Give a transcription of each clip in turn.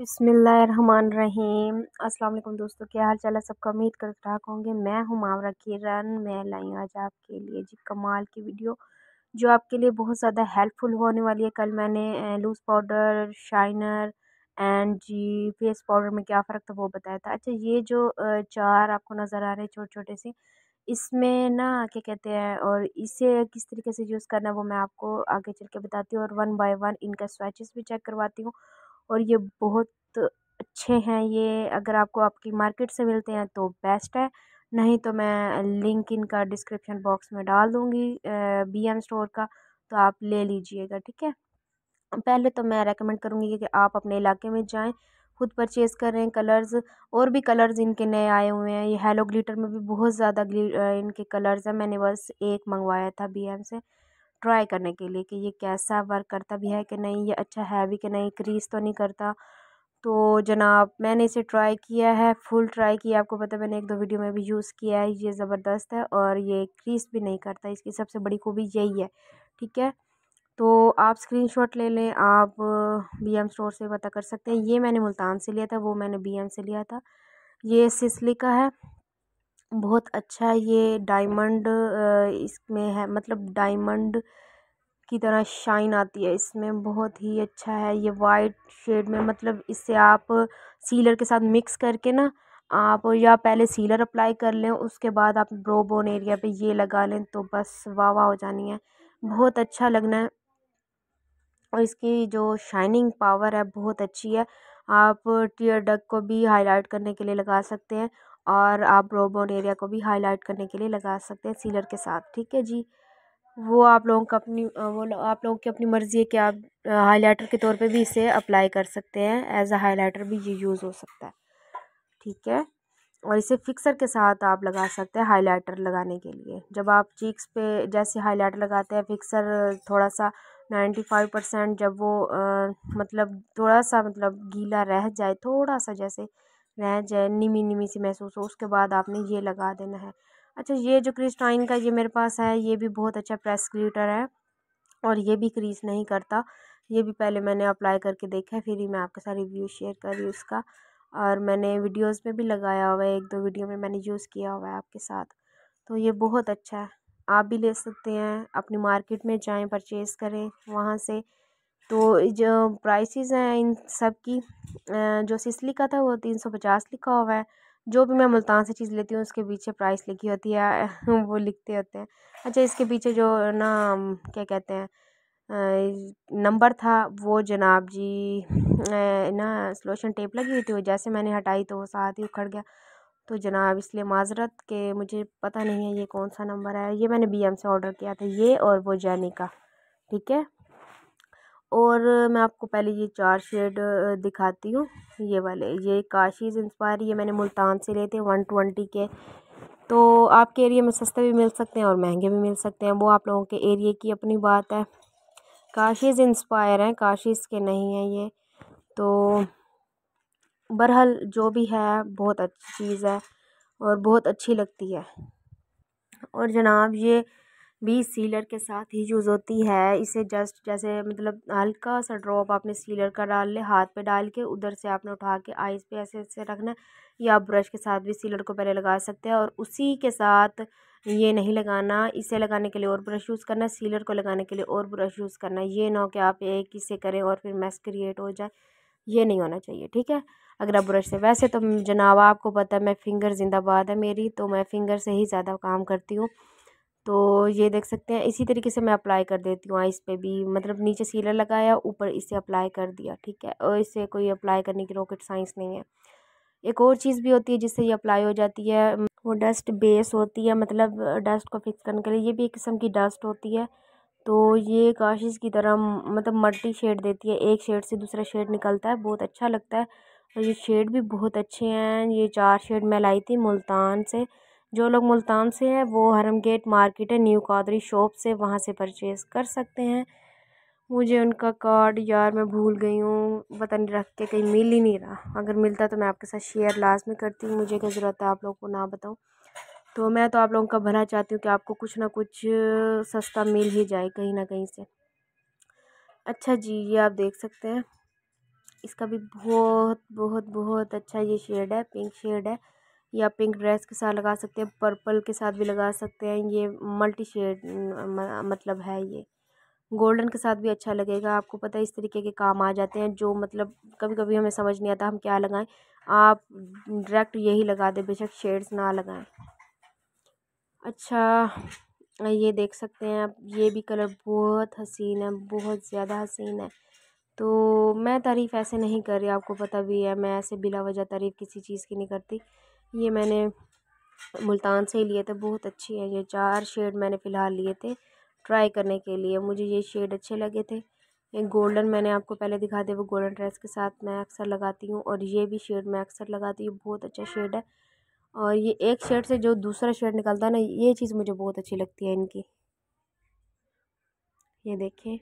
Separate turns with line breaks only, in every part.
बिसमीम अस्सलाम दोस्तों क्या हाल चाल है सबका उम्मीद कर ठाक होंगे मैं हूँ मावरा किरण मैं लाई आज आपके लिए जी कमाल की वीडियो जो आपके लिए बहुत ज़्यादा हेल्पफुल होने वाली है कल मैंने लूज़ पाउडर शाइनर एंड जी फेस पाउडर में क्या फ़र्क था वो बताया था अच्छा ये जो चार आपको नज़र आ रहे हैं छोटे छोटे से इसमें ना क्या कहते हैं और इसे किस तरीके से यूज़ करना है वो मैं आपको आगे चल के बताती हूँ और वन बाय वन इनका स्वेचेस भी चेक करवाती हूँ और ये बहुत अच्छे हैं ये अगर आपको आपकी मार्केट से मिलते हैं तो बेस्ट है नहीं तो मैं लिंक इनका डिस्क्रिप्शन बॉक्स में डाल दूँगी बी एम स्टोर का तो आप ले लीजिएगा ठीक है पहले तो मैं रेकमेंड करूँगी कि आप अपने इलाके में जाएं खुद परचेज़ करें कलर्स और भी कलर्स इनके नए आए हुए हैं ये हेलो ग्लिटर में भी बहुत ज़्यादा इनके कलर्स हैं मैंने बस एक मंगवाया था बी एम से ट्राई करने के लिए कि ये कैसा वर्क करता भी है कि नहीं ये अच्छा है भी कि नहीं क्रीज़ तो नहीं करता तो जनाब मैंने इसे ट्राई किया है फुल ट्राई किया आपको पता है मैंने एक दो वीडियो में भी यूज़ किया है ये ज़बरदस्त है और ये क्रीज़ भी नहीं करता इसकी सबसे बड़ी खूबी यही है ठीक है तो आप स्क्रीनशॉट ले लें आप बीएम स्टोर से पता कर सकते हैं ये मैंने मुल्तान से लिया था वो मैंने बीएम से लिया था ये सिसली का है बहुत अच्छा ये डायमंड इसमें है मतलब डायमंड की तरह शाइन आती है इसमें बहुत ही अच्छा है ये वाइट शेड में मतलब इससे आप सीलर के साथ मिक्स करके ना आप या पहले सीलर अप्लाई कर लें उसके बाद आप ब्रो बोन एरिया पे ये लगा लें तो बस वाह वाह हो जानी है बहुत अच्छा लगना है और इसकी जो शाइनिंग पावर है बहुत अच्छी है आप टीयर डक को भी हाईलाइट करने के लिए लगा सकते हैं और आप ब्रो बोन एरिया को भी हाईलाइट करने के लिए लगा सकते हैं सीलर के साथ ठीक है जी वो आप लोगों का अपनी वो आप लोगों की अपनी मर्ज़ी है कि आप हाइलाइटर के तौर पे भी इसे अप्लाई कर सकते हैं एज अ हाइलाइटर भी ये यूज़ हो सकता है ठीक है और इसे फिक्सर के साथ आप लगा सकते हैं हाइलाइटर लगाने के लिए जब आप चीक्स पे जैसे हाइलाइटर लगाते हैं फिक्सर थोड़ा सा नाइन्टी फाइव परसेंट जब वो आ, मतलब थोड़ा सा मतलब गीला रह जाए थोड़ा सा जैसे रह नीमी नीमी सी महसूस हो उसके बाद आपने ये लगा देना है अच्छा ये जो क्रिस्टाइन का ये मेरे पास है ये भी बहुत अच्छा प्रेस ग्लीटर है और ये भी क्रीज नहीं करता ये भी पहले मैंने अप्लाई करके देखा है फिर ही मैं आपके साथ रिव्यू शेयर कर रही हूँ उसका और मैंने वीडियोस में भी लगाया हुआ है एक दो वीडियो में मैंने यूज़ किया हुआ है आपके साथ तो ये बहुत अच्छा है आप भी ले सकते हैं अपनी मार्केट में जाएँ परचेज़ करें वहाँ से तो जो प्राइसेस हैं इन सब की जो सिसली का था वो तीन सौ पचास लिखा हुआ है जो भी मैं मुल्तान से चीज़ लेती हूँ उसके पीछे प्राइस लिखी होती है वो लिखते होते हैं अच्छा इसके पीछे जो ना क्या कहते हैं नंबर था वो जनाब जी ना सलोशन टेप लगी हुई थी वो जैसे मैंने हटाई तो वो साथ ही उखड़ गया तो जनाब इसलिए माजरत के मुझे पता नहीं है ये कौन सा नंबर है ये मैंने बी एम से ऑर्डर किया था ये और वो जैनी का ठीक है और मैं आपको पहले ये चार शेड दिखाती हूँ ये वाले ये काशीज़ इंस्पायर ये मैंने मुल्तान से लिए थे वन ट्वेंटी के तो आपके एरिया में सस्ते भी मिल सकते हैं और महंगे भी मिल सकते हैं वो आप लोगों के एरिए की अपनी बात है काशीज़ इंस्पायर हैं काशीज़ के नहीं हैं ये तो बहरहाल जो भी है बहुत अच्छी चीज़ है और बहुत अच्छी लगती है और जनाब ये भी सीलर के साथ ही यूज़ होती है इसे जस्ट जैसे मतलब हल्का सा ड्रॉप आपने सीलर का डाल ले हाथ पे डाल के उधर से आपने उठा के आइस पे ऐसे ऐसे रखना या आप ब्रश के साथ भी सीलर को पहले लगा सकते हैं और उसी के साथ ये नहीं लगाना इसे लगाने के लिए और ब्रश यूज़ करना सीलर को लगाने के लिए और ब्रश यूज़ करना ये ना हो कि आप एक ही से करें और फिर मैस क्रिएट हो जाए ये नहीं होना चाहिए ठीक है अगर आप ब्रश से वैसे तो जनाब आपको पता है मैं फ़िंगर जिंदाबाद है मेरी तो मैं फ़िंगर से ही ज़्यादा काम करती हूँ तो ये देख सकते हैं इसी तरीके से मैं अप्लाई कर देती हूँ आइस पर भी मतलब नीचे सीलर लगाया ऊपर इसे अप्लाई कर दिया ठीक है और इससे कोई अप्लाई करने की रॉकेट साइंस नहीं है एक और चीज़ भी होती है जिससे ये अप्लाई हो जाती है वो डस्ट बेस होती है मतलब डस्ट को फिक्स करने के लिए ये भी एक किस्म की डस्ट होती है तो ये काशिश की तरह मतलब मल्टी शेड देती है एक शेड से दूसरा शेड निकलता है बहुत अच्छा लगता है और ये शेड भी बहुत अच्छे हैं ये चार शेड मैं लाई थी मुल्तान से जो लोग मुल्तान से हैं वो हरम गेट मार्केट है न्यू कादरी शॉप से वहाँ से परचेज़ कर सकते हैं मुझे उनका कार्ड यार मैं भूल गई हूँ पता नहीं रख के कहीं मिल ही नहीं रहा अगर मिलता तो मैं आपके साथ शेयर में करती हूँ मुझे क्या ज़रूरत है आप लोगों को ना बताऊँ तो मैं तो आप लोगों का भला चाहती हूँ कि आपको कुछ ना कुछ सस्ता मिल ही जाए कहीं ना कहीं से अच्छा जी ये आप देख सकते हैं इसका भी बहुत बहुत बहुत अच्छा ये शेड है पिंक शेड है या पिंक ड्रेस के साथ लगा सकते हैं पर्पल के साथ भी लगा सकते हैं ये मल्टी शेड मतलब है ये गोल्डन के साथ भी अच्छा लगेगा आपको पता है इस तरीके के काम आ जाते हैं जो मतलब कभी कभी हमें समझ नहीं आता हम क्या लगाएं आप डायरेक्ट यही लगा दें बेशक शेड्स ना लगाएं अच्छा ये देख सकते हैं आप ये भी कलर बहुत हसीन है बहुत ज़्यादा हसीन है तो मैं तारीफ़ ऐसे नहीं कर रही आपको पता भी है मैं ऐसे बिला वजह तारीफ़ किसी चीज़ की नहीं करती ये मैंने मुल्तान से ही लिए थे बहुत अच्छी है ये चार शेड मैंने फ़िलहाल लिए थे ट्राई करने के लिए मुझे ये शेड अच्छे लगे थे ये गोल्डन मैंने आपको पहले दिखा दिया वो गोल्डन ड्रेस के साथ मैं अक्सर लगाती हूँ और ये भी शेड मैं अक्सर लगाती हूँ बहुत अच्छा शेड है और ये एक शेड से जो दूसरा शेड निकलता है ना ये चीज़ मुझे बहुत अच्छी लगती है इनकी ये देखिए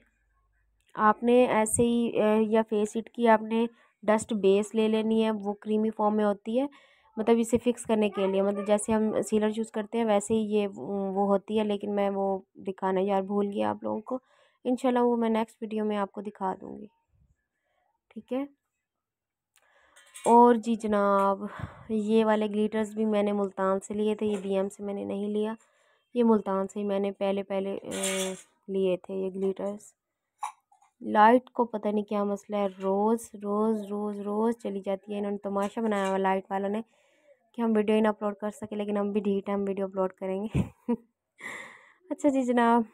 आपने ऐसे ही या फेस हिट की आपने डस्ट बेस ले लेनी है वो क्रीमी फॉर्म में होती है मतलब इसे फ़िक्स करने के लिए मतलब जैसे हम सीलर चूज़ करते हैं वैसे ही ये वो होती है लेकिन मैं वो दिखाना यार भूल गया आप लोगों को इनशाला वो मैं नेक्स्ट वीडियो में आपको दिखा दूँगी ठीक है और जी जनाब ये वाले ग्लीटर्स भी मैंने मुल्तान से लिए थे ये बी से मैंने नहीं लिया ये मुल्तान से ही मैंने पहले पहले लिए थे ये ग्लीटर्स लाइट को पता नहीं क्या मसला है रोज़ रोज़ रोज़ रोज़ चली जाती है इन्होंने तमाशा बनाया हुआ लाइट वालों ने कि हम वीडियो ही ना अपलोड कर सके लेकिन हम भी ढी टाइम वीडियो अपलोड करेंगे अच्छा जी जनाब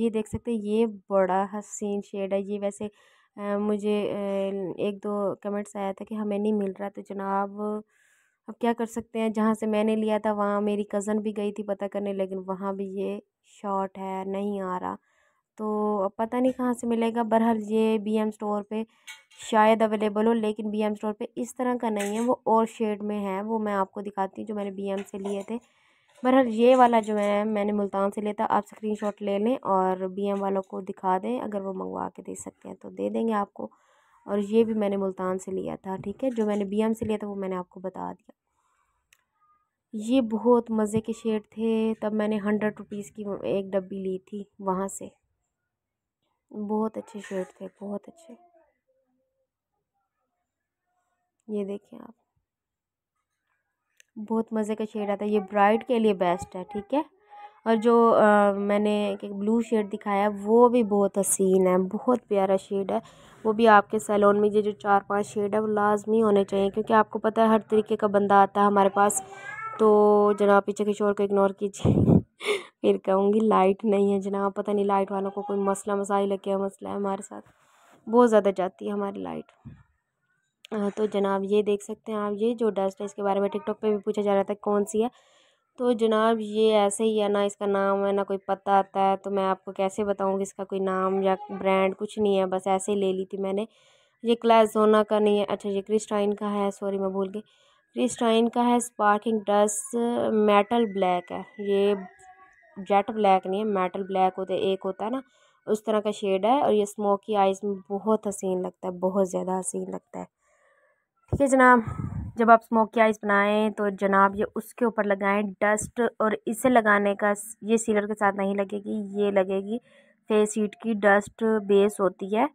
ये देख सकते हैं ये बड़ा हसीन शेड है ये वैसे आ, मुझे एक दो कमेंट्स आया था कि हमें नहीं मिल रहा तो जनाब अब क्या कर सकते हैं जहाँ से मैंने लिया था वहाँ मेरी कज़न भी गई थी पता करने लेकिन वहाँ भी ये शॉर्ट है नहीं आ रहा तो अब पता नहीं कहाँ से मिलेगा बहरहाल ये बी एम स्टोर पे शायद अवेलेबल हो लेकिन बी एम स्टोर पर इस तरह का नहीं है वो और शेड में है वो मैं आपको दिखाती हूँ जो मैंने बी एम से लिए थे बहरहाल ये वाला जो है मैंने मुल्तान से लिया था आप स्क्रीन शॉट ले लें और बी एम वालों को दिखा दें अगर वो मंगवा के दे सकते हैं तो दे देंगे आपको और ये भी मैंने मुल्तान से लिया था ठीक है जो मैंने बी एम से लिया था वो मैंने आपको बता दिया ये बहुत मज़े के शेड थे तब मैंने हंड्रेड रुपीज़ की एक डब्बी ली थी वहाँ से बहुत अच्छे शेड थे बहुत अच्छे ये देखिए आप बहुत मज़े का शेड आता है ये ब्राइट के लिए बेस्ट है ठीक है और जो आ, मैंने एक ब्लू शेड दिखाया है वो भी बहुत हसीन है बहुत प्यारा शेड है वो भी आपके सैलून में ये जो चार पांच शेड है वो लाजमी होने चाहिए क्योंकि आपको पता है हर तरीके का बंदा आता है हमारे पास तो जनाब पीछे के शोर को इग्नोर कीजिए फिर कहूँगी लाइट नहीं है जनाब पता नहीं लाइट वालों को कोई मसला मसाइल क्या मसला है हमारे साथ बहुत ज़्यादा जाती है हमारी लाइट तो जनाब ये देख सकते हैं आप ये जो डस्ट है इसके बारे में टिकटॉक पे भी पूछा जा रहा था कौन सी है तो जनाब ये ऐसे ही है ना इसका नाम है ना कोई पता आता है तो मैं आपको कैसे बताऊँ कि इसका कोई नाम या ब्रांड कुछ नहीं है बस ऐसे ही ले ली थी मैंने ये क्लासोना का नहीं है अच्छा ये क्रिस्टाइन का है सॉरी मैं भूल गई क्रिस्टाइन का है स्पार्किंग डस्ट मेटल ब्लैक है ये जेट ब्लैक नहीं है मेटल ब्लैक होते एक होता है ना उस तरह का शेड है और ये स्मोकी आइज़ में बहुत हसीन लगता है बहुत ज़्यादा हसीन लगता है ठीक है जनाब जब आप स्मोक की आइस बनाएं तो जनाब ये उसके ऊपर लगाएं डस्ट और इसे लगाने का ये सीलर के साथ नहीं लगेगी ये लगेगी फेस हीट की डस्ट बेस होती है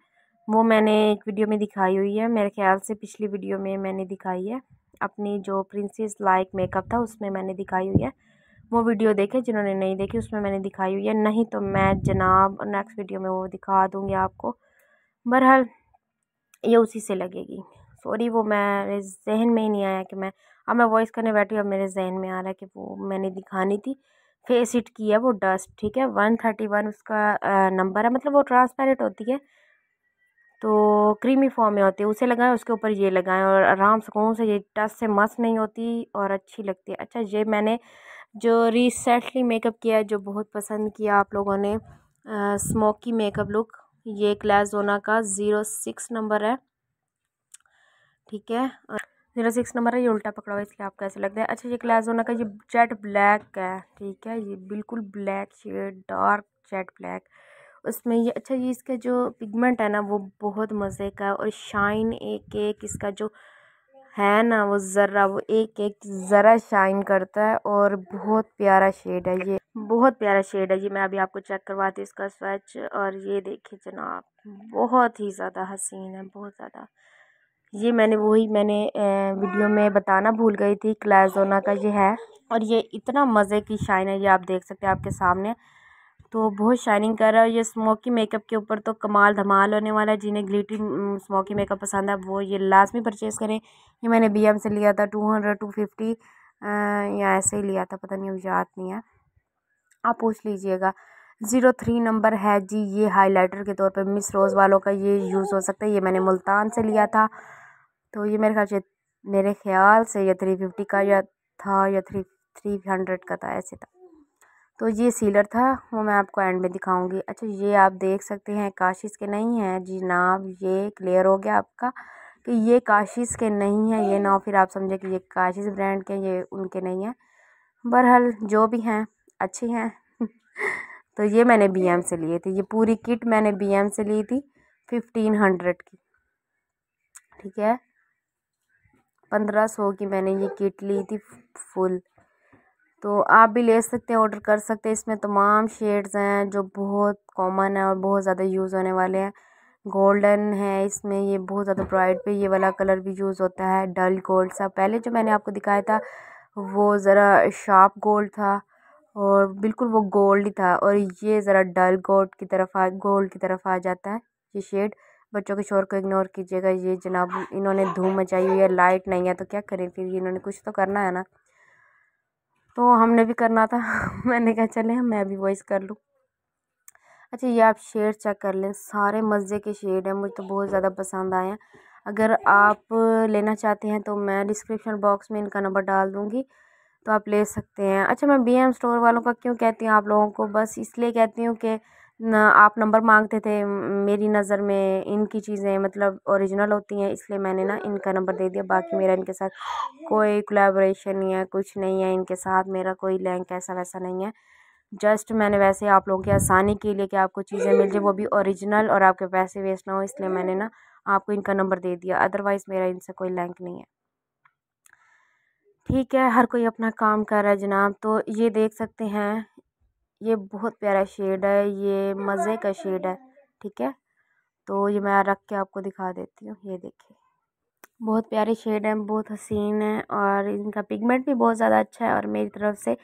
वो मैंने एक वीडियो में दिखाई हुई है मेरे ख्याल से पिछली वीडियो में मैंने दिखाई है अपनी जो प्रिंसेस लाइक मेकअप था उसमें मैंने दिखाई हुई है वो वीडियो देखे जिन्होंने नहीं देखी उसमें मैंने दिखाई हुई है नहीं तो मैं जनाब नेक्स्ट वीडियो में वो दिखा दूँगी आपको बहरहाल ये उसी से लगेगी सॉरी वो मेरे जहन में ही नहीं आया कि मैं अब मैं वॉइस करने बैठी अब मेरे जहन में आ रहा है कि वो मैंने दिखानी थी फेस हिट की है वो डस्ट ठीक है वन थर्टी वन उसका नंबर है मतलब वो ट्रांसपेरेंट होती है तो क्रीमी फॉर्म में होती है उसे लगाएं उसके ऊपर ये लगाएं और आराम सुकून से ये डस्ट से मस्त नहीं होती और अच्छी लगती है अच्छा ये मैंने जो रिसेंटली मेकअप किया है जो बहुत पसंद किया आप लोगों ने स्मोकी मेकअप लुक ये क्लास जोना का ज़ीरो सिक्स नंबर है ठीक है ज़ीरो सिक्स नंबर है ये उल्टा पकड़ा हुआ है इसलिए आपको कैसे लगता है अच्छा ये क्लाजोना का ये जेट ब्लैक है ठीक है ये बिल्कुल black shade dark jet black उसमें ये अच्छा ये इसका जो पिगमेंट है ना वो बहुत मज़े का और शाइन एक एक इसका जो है ना वो ज़रा वो एक एक ज़रा शाइन करता है और बहुत प्यारा शेड है ये बहुत प्यारा शेड है ये मैं अभी आपको चेक करवाती हूँ इसका स्वेच और ये देखिए जनाब बहुत ही ज़्यादा हसीन है बहुत ज़्यादा ये मैंने वही मैंने वीडियो में बताना भूल गई थी क्लाजोना का ये है और ये इतना मज़े की शाइन है ये आप देख सकते हैं आपके सामने तो बहुत शाइनिंग कर रहा है और ये स्मोकी मेकअप के ऊपर तो कमाल धमाल होने वाला है जिन्हें ग्लिटी स्मोकी मेकअप पसंद है वो ये लाजमी परचेज़ करें ये मैंने बी से लिया था टू हंड्रेड टू फिफ्टी या ऐसे ही लिया था पता नहीं अब याद नहीं है आप पूछ लीजिएगा ज़ीरो थ्री नंबर है जी ये हाइलाइटर के तौर पे मिस रोज़ वालों का ये यूज़ हो सकता है ये मैंने मुल्तान से लिया था तो ये मेरे ख्याल से मेरे ख्याल से या थ्री फिफ्टी का या था या थ्री थ्री हंड्रेड का था ऐसे था तो ये सीलर था वो मैं आपको एंड में दिखाऊंगी अच्छा ये आप देख सकते हैं काशिश के नहीं हैं जी ना ये क्लियर हो गया आपका कि ये काशिश के नहीं है ये ना फिर आप समझे कि ये काशिश ब्रांड के ये उनके नहीं हैं बहरहाल जो भी हैं अच्छे हैं तो ये मैंने एम से लिए थे ये पूरी किट मैंने एम से ली थी फिफ्टीन हंड्रेड की ठीक है पंद्रह सौ की मैंने ये किट ली थी फुल तो आप भी ले सकते हैं ऑर्डर कर सकते हैं इसमें तमाम शेड्स हैं जो बहुत कॉमन है और बहुत ज़्यादा यूज़ होने वाले हैं गोल्डन है इसमें ये बहुत ज़्यादा ब्राइट पे ये वाला कलर भी यूज़ होता है डल गोल्ड सा पहले जो मैंने आपको दिखाया था वो ज़रा शार्प गोल्ड था और बिल्कुल वो गोल्ड ही था और ये ज़रा डल गोल्ड की तरफ आ गोल्ड की तरफ आ जाता है ये शेड बच्चों के शोर को इग्नोर कीजिएगा ये जनाब इन्होंने धूम मचाई हुई है लाइट नहीं है तो क्या करें फिर इन्होंने कुछ तो करना है ना तो हमने भी करना था मैंने कहा चले मैं भी वॉइस कर लूँ अच्छा ये आप शेड चेक कर लें सारे मज़े के शेड हैं मुझे तो बहुत ज़्यादा पसंद आए हैं अगर आप लेना चाहते हैं तो मैं डिस्क्रिप्शन बॉक्स में इनका नंबर डाल दूँगी तो आप ले सकते हैं अच्छा मैं बी एम स्टोर वालों का क्यों कहती हूँ आप लोगों को बस इसलिए कहती हूँ कि ना आप नंबर मांगते थे मेरी नज़र में इनकी चीज़ें मतलब ओरिजिनल होती हैं इसलिए मैंने ना इनका नंबर दे दिया बाकी मेरा इनके साथ कोई कोलेबोरेशन नहीं है कुछ नहीं है इनके साथ मेरा कोई लैंक ऐसा वैसा नहीं है जस्ट मैंने वैसे आप लोगों की आसानी के लिए कि आपको चीज़ें मिल जाए वो भी ओरिजिनल और आपके पैसे वेस्ट ना हो इसलिए मैंने ना आपको इनका नंबर दे दिया अदरवाइज़ मेरा इनसे कोई लैंक नहीं है ठीक है हर कोई अपना काम कर रहा है जनाब तो ये देख सकते हैं ये बहुत प्यारा शेड है ये मज़े का शेड है ठीक है तो ये मैं रख के आपको दिखा देती हूँ ये देखिए बहुत प्यारे शेड हैं बहुत हसीन है और इनका पिगमेंट भी बहुत ज़्यादा अच्छा है और मेरी तरफ से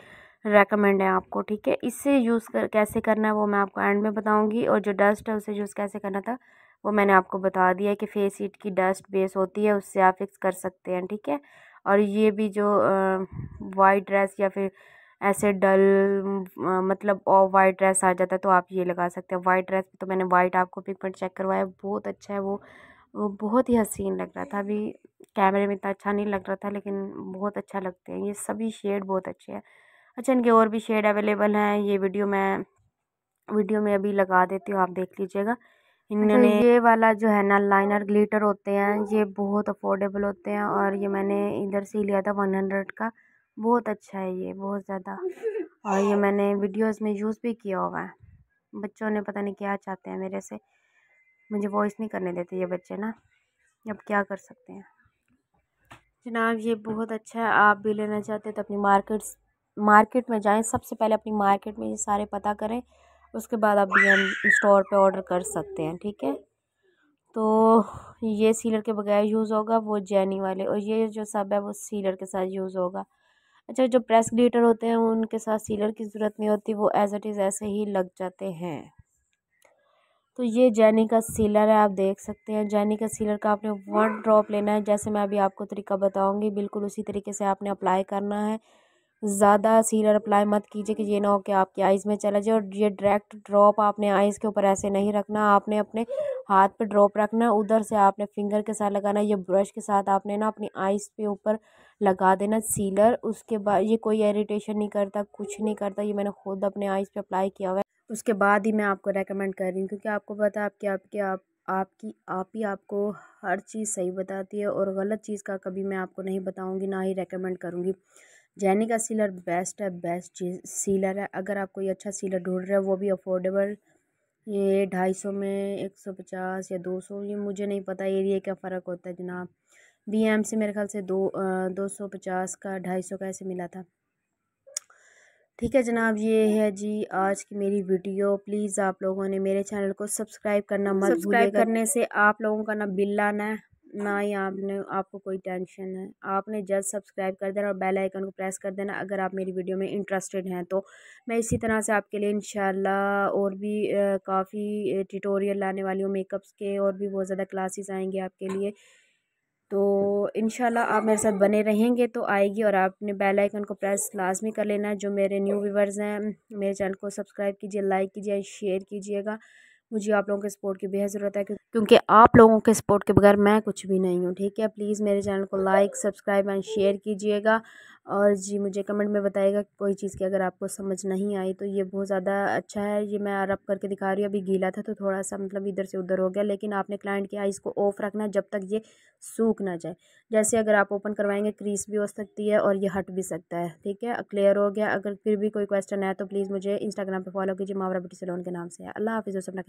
रेकमेंड है आपको ठीक है इससे यूज़ कर कैसे करना है वो मैं आपको एंड में बताऊँगी और जो डस्ट है उसे यूज़ कैसे करना था वो मैंने आपको बता दिया कि फेस हीट की डस्ट बेस होती है उससे आप फिक्स कर सकते हैं ठीक है और ये भी जो वाइट ड्रेस या फिर ऐसे डल मतलब ऑफ वाइट ड्रेस आ जाता है तो आप ये लगा सकते हैं वाइट ड्रेस तो मैंने वाइट आपको पिक पर चेक करवाया बहुत अच्छा है वो वो बहुत ही हसीन लग रहा था अभी कैमरे में इतना अच्छा नहीं लग रहा था लेकिन बहुत अच्छा लगते हैं ये सभी शेड बहुत अच्छे हैं अच्छा इनके और भी शेड अवेलेबल हैं ये वीडियो मैं वीडियो में अभी लगा देती हूँ आप देख लीजिएगा अच्छा, इन्होंने ये वाला जो है ना लाइनर ग्लिटर होते हैं ये बहुत अफोर्डेबल होते हैं और ये मैंने इधर से ही लिया था वन हंड्रेड का बहुत अच्छा है ये बहुत ज़्यादा और ये हाँ। मैंने वीडियोस में यूज़ भी किया हुआ है बच्चों ने पता नहीं क्या चाहते हैं मेरे से मुझे वॉइस नहीं करने देते ये बच्चे ना अब क्या कर सकते हैं जनाब ये बहुत अच्छा है आप भी लेना चाहते हैं तो अपनी मार्केट मार्केट में जाएं सबसे पहले अपनी मार्केट में ये सारे पता करें उसके बाद आप हम स्टोर पर ऑर्डर कर सकते हैं ठीक है तो ये सीलर के बगैर यूज़ होगा वो जैनी वाले और ये जो सब है वो सीलर के साथ यूज़ होगा अच्छा जो प्रेस ग्लीटर होते हैं उनके साथ सीलर की ज़रूरत नहीं होती वो एज़ इट इज़ ऐसे ही लग जाते हैं तो ये जैनी का सीलर है आप देख सकते हैं जैनी का सीलर का आपने वन ड्रॉप लेना है जैसे मैं अभी आपको तरीका बताऊंगी बिल्कुल उसी तरीके से आपने अप्लाई करना है ज़्यादा सीलर अप्लाई मत कीजिए कि ये ना हो कि आपकी आइज़ में चला जाए और ये डायरेक्ट ड्रॉप आपने आइज़ के ऊपर ऐसे नहीं रखना आपने अपने हाथ पर ड्रॉप रखना उधर से आपने फिंगर के साथ लगाना ये ब्रश के साथ आपने ना अपनी आइज़ के ऊपर लगा देना सीलर उसके बाद ये कोई इरिटेशन नहीं करता कुछ नहीं करता ये मैंने खुद अपने आइज़ पे अप्लाई किया हुआ है उसके बाद ही मैं आपको रेकमेंड कर रही हूँ क्योंकि आपको पता है आपके आपके आप आपकी आप ही आपको हर चीज़ सही बताती है और गलत चीज़ का कभी मैं आपको नहीं बताऊँगी ना ही रेकमेंड करूँगी जैनी का सीलर बेस्ट है बेस्ट चीज़ सीलर है अगर आप कोई अच्छा सीलर ढूंढ रहे हो वो भी अफोर्डेबल ये ढाई सौ में एक सौ पचास या दो सौ ये मुझे नहीं पता एरिए क्या फ़र्क होता है जनाब वी एम से मेरे ख्याल से दो दो सौ पचास का ढाई सौ का ऐसे मिला था ठीक है जनाब ये है जी आज की मेरी वीडियो प्लीज़ आप लोगों ने मेरे चैनल को सब्सक्राइब करना मत सब्सक्राइब करने से आप लोगों का ना बिल आना है ना ही आपने आपको कोई टेंशन है आपने जल्द सब्सक्राइब कर देना और बेल आइकन को प्रेस कर देना अगर आप मेरी वीडियो में इंटरेस्टेड हैं तो मैं इसी तरह से आपके लिए इन और भी काफ़ी ट्यूटोरियल लाने वाली हूँ मेकअप्स के और भी बहुत ज़्यादा क्लासेस आएंगे आपके लिए तो इन आप मेरे साथ बने रहेंगे तो आएगी और आपने बेल आइकन को प्रेस लाजमी कर लेना जो मेरे न्यू व्यूवर्स हैं मेरे चैनल को सब्सक्राइब कीजिए लाइक कीजिए शेयर कीजिएगा मुझे आप लोगों के सपोर्ट की बेहद ज़रूरत है क्योंकि आप लोगों के सपोर्ट के बगैर मैं कुछ भी नहीं हूँ ठीक है प्लीज़ मेरे चैनल को लाइक सब्सक्राइब एंड शेयर कीजिएगा और जी मुझे कमेंट में बताएगा कोई चीज़ की अगर आपको समझ नहीं आई तो ये बहुत ज़्यादा अच्छा है ये मैं रब करके दिखा रही हूँ अभी गीला था तो थोड़ा सा मतलब इधर से उधर हो गया लेकिन आपने क्लाइंट की आइज़ को ऑफ़ रखना जब तक ये सूख ना जाए जैसे अगर आप ओपन करवाएंगे क्रीस भी हो सकती है और ये हट भी सकता है ठीक है क्लियर हो गया अगर फिर भी कोई क्वेश्चन है तो प्लीज़ मुझे इंस्टाग्राम पर फॉलो कीजिए मावरा ब्यूटी सलोन के नाम से अल्लाह हाफिज़ अपना